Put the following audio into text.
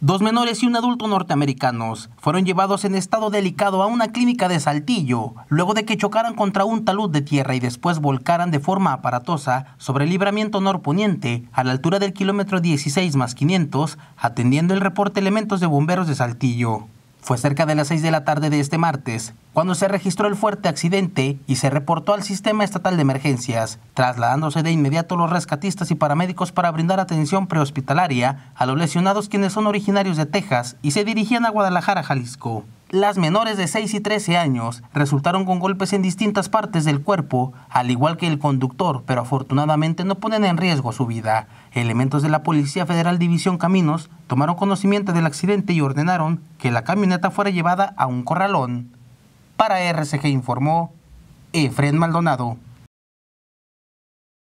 Dos menores y un adulto norteamericanos fueron llevados en estado delicado a una clínica de Saltillo, luego de que chocaran contra un talud de tierra y después volcaran de forma aparatosa sobre el libramiento norponiente a la altura del kilómetro 16 más 500, atendiendo el reporte elementos de bomberos de Saltillo. Fue cerca de las 6 de la tarde de este martes cuando se registró el fuerte accidente y se reportó al sistema estatal de emergencias, trasladándose de inmediato los rescatistas y paramédicos para brindar atención prehospitalaria a los lesionados quienes son originarios de Texas y se dirigían a Guadalajara, Jalisco. Las menores de 6 y 13 años resultaron con golpes en distintas partes del cuerpo, al igual que el conductor, pero afortunadamente no ponen en riesgo su vida. Elementos de la Policía Federal División Caminos tomaron conocimiento del accidente y ordenaron que la camioneta fuera llevada a un corralón. Para RCG informó Efren Maldonado.